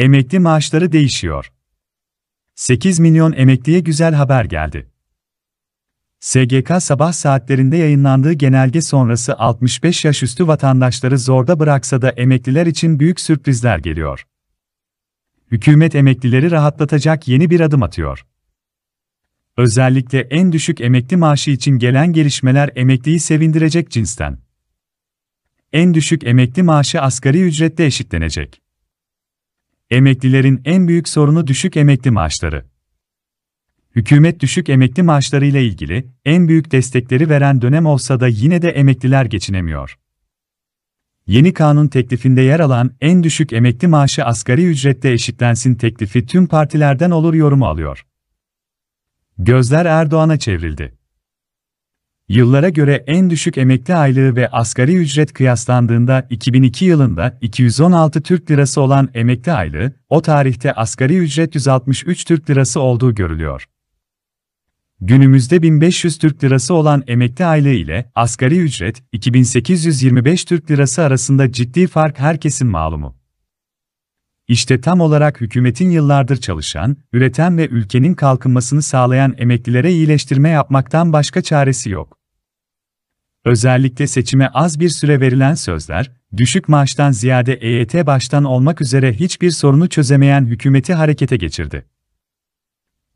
Emekli maaşları değişiyor. 8 milyon emekliye güzel haber geldi. SGK sabah saatlerinde yayınlandığı genelge sonrası 65 yaş üstü vatandaşları zorda bıraksa da emekliler için büyük sürprizler geliyor. Hükümet emeklileri rahatlatacak yeni bir adım atıyor. Özellikle en düşük emekli maaşı için gelen gelişmeler emekliyi sevindirecek cinsten. En düşük emekli maaşı asgari ücretle eşitlenecek. Emeklilerin en büyük sorunu düşük emekli maaşları. Hükümet düşük emekli maaşları ile ilgili en büyük destekleri veren dönem olsa da yine de emekliler geçinemiyor. Yeni kanun teklifinde yer alan en düşük emekli maaşı asgari ücrette eşitlensin teklifi tüm partilerden olur yorumu alıyor. Gözler Erdoğan'a çevrildi. Yıllara göre en düşük emekli aylığı ve asgari ücret kıyaslandığında 2002 yılında 216 Türk Lirası olan emekli aylığı, o tarihte asgari ücret 163 Türk Lirası olduğu görülüyor. Günümüzde 1500 Türk Lirası olan emekli aylığı ile asgari ücret 2825 Türk Lirası arasında ciddi fark herkesin malumu. İşte tam olarak hükümetin yıllardır çalışan, üreten ve ülkenin kalkınmasını sağlayan emeklilere iyileştirme yapmaktan başka çaresi yok. Özellikle seçime az bir süre verilen sözler, düşük maaştan ziyade EYT baştan olmak üzere hiçbir sorunu çözemeyen hükümeti harekete geçirdi.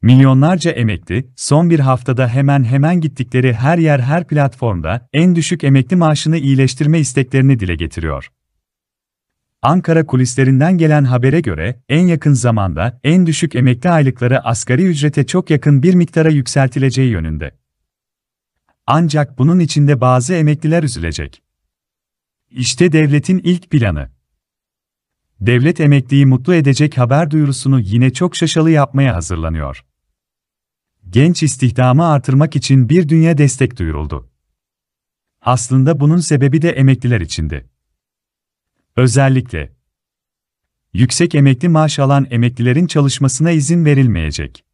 Milyonlarca emekli, son bir haftada hemen hemen gittikleri her yer her platformda en düşük emekli maaşını iyileştirme isteklerini dile getiriyor. Ankara kulislerinden gelen habere göre, en yakın zamanda en düşük emekli aylıkları asgari ücrete çok yakın bir miktara yükseltileceği yönünde. Ancak bunun içinde bazı emekliler üzülecek. İşte devletin ilk planı. Devlet emekliyi mutlu edecek haber duyurusunu yine çok şaşalı yapmaya hazırlanıyor. Genç istihdamı artırmak için bir dünya destek duyuruldu. Aslında bunun sebebi de emekliler içindi. Özellikle yüksek emekli maaş alan emeklilerin çalışmasına izin verilmeyecek.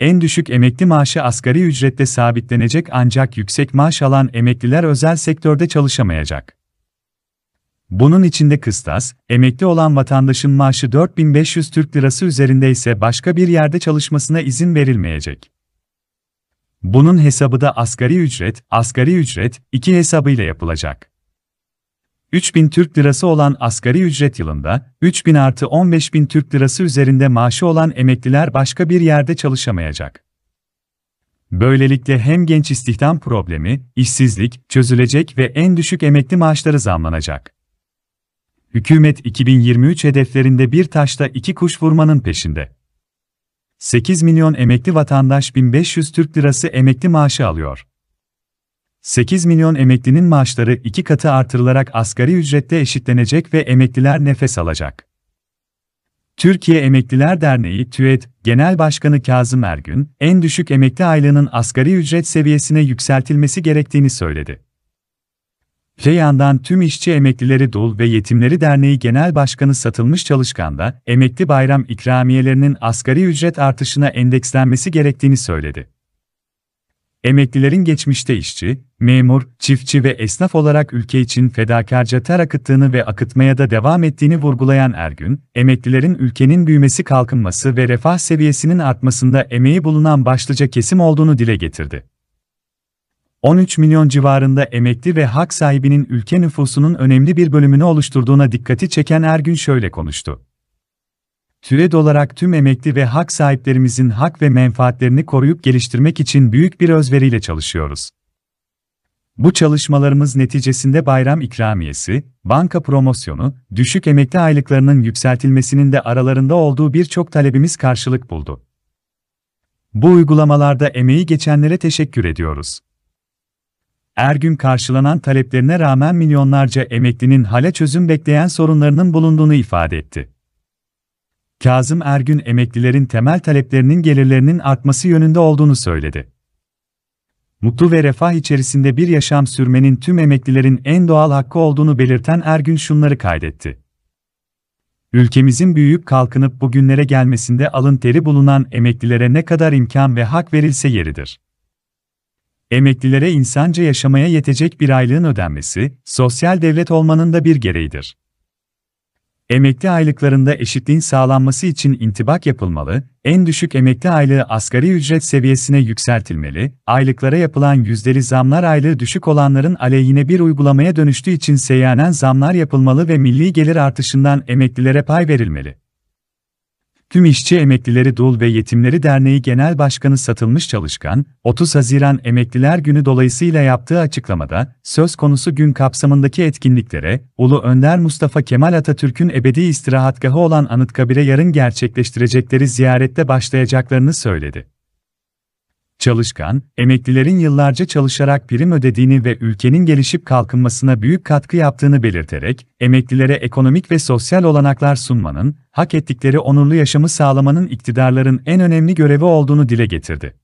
En düşük emekli maaşı asgari ücretle sabitlenecek ancak yüksek maaş alan emekliler özel sektörde çalışamayacak. Bunun içinde kıstas, emekli olan vatandaşın maaşı 4500 Türk Lirası üzerinde ise başka bir yerde çalışmasına izin verilmeyecek. Bunun hesabı da asgari ücret, asgari ücret, iki hesabıyla yapılacak. 3000 Türk Lirası olan asgari ücret yılında, 3000 artı 15000 Türk Lirası üzerinde maaşı olan emekliler başka bir yerde çalışamayacak. Böylelikle hem genç istihdam problemi, işsizlik çözülecek ve en düşük emekli maaşları zamlanacak. Hükümet 2023 hedeflerinde bir taşla iki kuş vurmanın peşinde. 8 milyon emekli vatandaş 1500 Türk Lirası emekli maaşı alıyor. 8 milyon emeklinin maaşları iki katı artırılarak asgari ücrette eşitlenecek ve emekliler nefes alacak. Türkiye Emekliler Derneği TÜED Genel Başkanı Kazım Ergün, en düşük emekli aylığının asgari ücret seviyesine yükseltilmesi gerektiğini söyledi. Öte yandan tüm işçi emeklileri Dul ve Yetimleri Derneği Genel Başkanı Satılmış Çalışkan da emekli bayram ikramiyelerinin asgari ücret artışına endekslenmesi gerektiğini söyledi. Emeklilerin geçmişte işçi, memur, çiftçi ve esnaf olarak ülke için fedakarca ter akıttığını ve akıtmaya da devam ettiğini vurgulayan Ergün, emeklilerin ülkenin büyümesi kalkınması ve refah seviyesinin artmasında emeği bulunan başlıca kesim olduğunu dile getirdi. 13 milyon civarında emekli ve hak sahibinin ülke nüfusunun önemli bir bölümünü oluşturduğuna dikkati çeken Ergün şöyle konuştu. TÜRED olarak tüm emekli ve hak sahiplerimizin hak ve menfaatlerini koruyup geliştirmek için büyük bir özveriyle çalışıyoruz. Bu çalışmalarımız neticesinde bayram ikramiyesi, banka promosyonu, düşük emekli aylıklarının yükseltilmesinin de aralarında olduğu birçok talebimiz karşılık buldu. Bu uygulamalarda emeği geçenlere teşekkür ediyoruz. Her gün karşılanan taleplerine rağmen milyonlarca emeklinin hala çözüm bekleyen sorunlarının bulunduğunu ifade etti. Kazım Ergün emeklilerin temel taleplerinin gelirlerinin artması yönünde olduğunu söyledi. Mutlu ve refah içerisinde bir yaşam sürmenin tüm emeklilerin en doğal hakkı olduğunu belirten Ergün şunları kaydetti. Ülkemizin büyüyüp kalkınıp bugünlere gelmesinde alın teri bulunan emeklilere ne kadar imkan ve hak verilse yeridir. Emeklilere insanca yaşamaya yetecek bir aylığın ödenmesi, sosyal devlet olmanın da bir gereğidir. Emekli aylıklarında eşitliğin sağlanması için intibak yapılmalı, en düşük emekli aylığı asgari ücret seviyesine yükseltilmeli, aylıklara yapılan yüzdeli zamlar aylığı düşük olanların aleyhine bir uygulamaya dönüştüğü için seyyanen zamlar yapılmalı ve milli gelir artışından emeklilere pay verilmeli. Tüm İşçi Emeklileri Dul ve Yetimleri Derneği Genel Başkanı Satılmış Çalışkan, 30 Haziran Emekliler Günü dolayısıyla yaptığı açıklamada, söz konusu gün kapsamındaki etkinliklere, Ulu Önder Mustafa Kemal Atatürk'ün ebedi istirahatgahı olan Anıtkabir'e yarın gerçekleştirecekleri ziyarette başlayacaklarını söyledi çalışkan, emeklilerin yıllarca çalışarak prim ödediğini ve ülkenin gelişip kalkınmasına büyük katkı yaptığını belirterek, emeklilere ekonomik ve sosyal olanaklar sunmanın, hak ettikleri onurlu yaşamı sağlamanın iktidarların en önemli görevi olduğunu dile getirdi.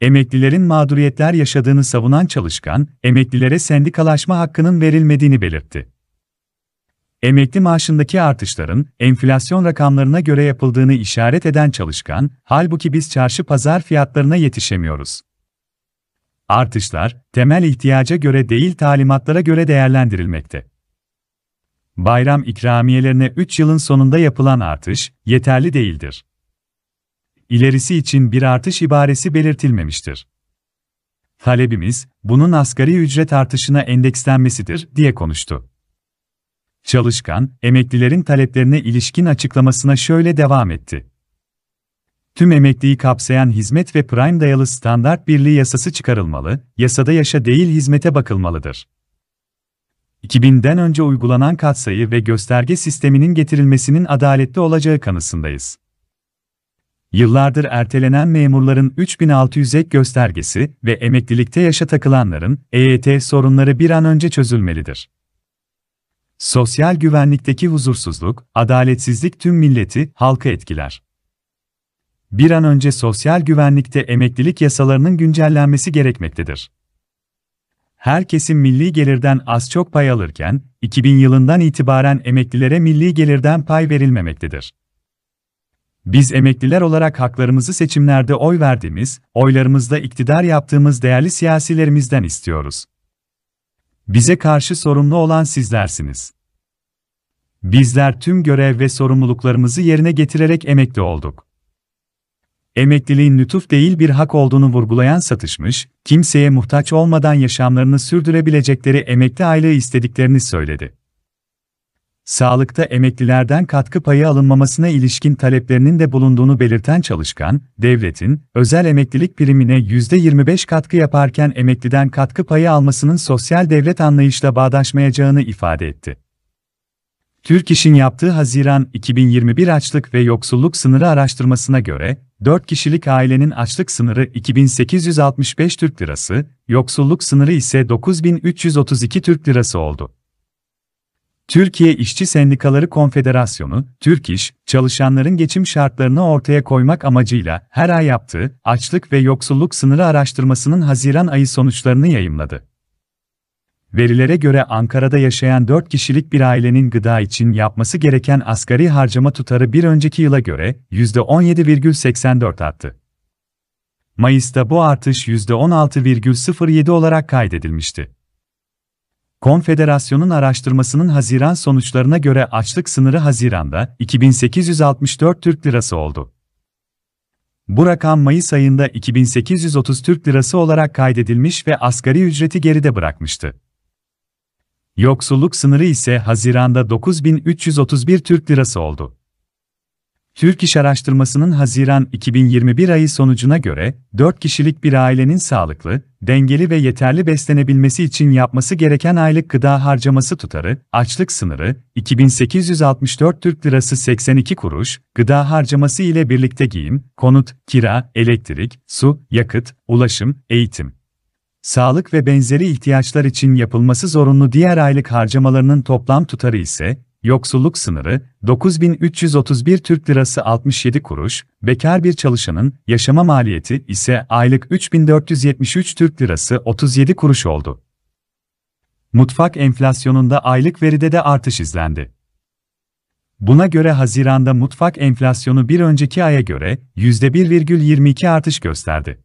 Emeklilerin mağduriyetler yaşadığını savunan çalışkan, emeklilere sendikalaşma hakkının verilmediğini belirtti. Emekli maaşındaki artışların enflasyon rakamlarına göre yapıldığını işaret eden çalışkan, halbuki biz çarşı pazar fiyatlarına yetişemiyoruz. Artışlar, temel ihtiyaca göre değil talimatlara göre değerlendirilmekte. Bayram ikramiyelerine 3 yılın sonunda yapılan artış, yeterli değildir. İlerisi için bir artış ibaresi belirtilmemiştir. Talebimiz, bunun asgari ücret artışına endekslenmesidir, diye konuştu. Çalışkan, emeklilerin taleplerine ilişkin açıklamasına şöyle devam etti. Tüm emekliyi kapsayan hizmet ve prime dayalı standart birliği yasası çıkarılmalı, yasada yaşa değil hizmete bakılmalıdır. 2000'den önce uygulanan katsayı ve gösterge sisteminin getirilmesinin adaletli olacağı kanısındayız. Yıllardır ertelenen memurların 3600 ek göstergesi ve emeklilikte yaşa takılanların EYT sorunları bir an önce çözülmelidir. Sosyal güvenlikteki huzursuzluk, adaletsizlik tüm milleti, halkı etkiler. Bir an önce sosyal güvenlikte emeklilik yasalarının güncellenmesi gerekmektedir. Her kesim milli gelirden az çok pay alırken, 2000 yılından itibaren emeklilere milli gelirden pay verilmemektedir. Biz emekliler olarak haklarımızı seçimlerde oy verdiğimiz, oylarımızda iktidar yaptığımız değerli siyasilerimizden istiyoruz. Bize karşı sorumlu olan sizlersiniz. Bizler tüm görev ve sorumluluklarımızı yerine getirerek emekli olduk. Emekliliğin lütuf değil bir hak olduğunu vurgulayan satışmış, kimseye muhtaç olmadan yaşamlarını sürdürebilecekleri emekli aylığı istediklerini söyledi sağlıkta emeklilerden katkı payı alınmamasına ilişkin taleplerinin de bulunduğunu belirten çalışkan, devletin, özel emeklilik primine %25 katkı yaparken emekliden katkı payı almasının sosyal devlet anlayışla bağdaşmayacağını ifade etti. Türk İş'in yaptığı Haziran 2021 açlık ve yoksulluk sınırı araştırmasına göre, 4 kişilik ailenin açlık sınırı 2865 Türk Lirası, yoksulluk sınırı ise 9332 Türk Lirası oldu. Türkiye İşçi Sendikaları Konfederasyonu, Türk İş, çalışanların geçim şartlarını ortaya koymak amacıyla her ay yaptığı açlık ve yoksulluk sınırı araştırmasının Haziran ayı sonuçlarını yayımladı. Verilere göre Ankara'da yaşayan 4 kişilik bir ailenin gıda için yapması gereken asgari harcama tutarı bir önceki yıla göre %17,84 arttı. Mayıs'ta bu artış %16,07 olarak kaydedilmişti. Konfederasyonun araştırmasının Haziran sonuçlarına göre açlık sınırı Haziran'da 2864 Türk Lirası oldu. Bu rakam Mayıs ayında 2830 Türk Lirası olarak kaydedilmiş ve asgari ücreti geride bırakmıştı. Yoksulluk sınırı ise Haziran'da 9331 Türk Lirası oldu. Türkiş Araştırması'nın Haziran 2021 ayı sonucuna göre, 4 kişilik bir ailenin sağlıklı, dengeli ve yeterli beslenebilmesi için yapması gereken aylık gıda harcaması tutarı, açlık sınırı, 2864 Türk Lirası 82 kuruş, gıda harcaması ile birlikte giyim, konut, kira, elektrik, su, yakıt, ulaşım, eğitim, sağlık ve benzeri ihtiyaçlar için yapılması zorunlu diğer aylık harcamalarının toplam tutarı ise yoksulluk sınırı 9331 Türk Lirası 67 kuruş, bekar bir çalışanın yaşama maliyeti ise aylık 3473 Türk Lirası 37 kuruş oldu. Mutfak enflasyonunda aylık veride de artış izlendi. Buna göre Haziran'da mutfak enflasyonu bir önceki aya göre %1,22 artış gösterdi.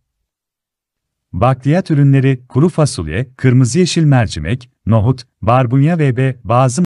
Bakliyat ürünleri, kuru fasulye, kırmızı yeşil mercimek, nohut, barbunya ve bazı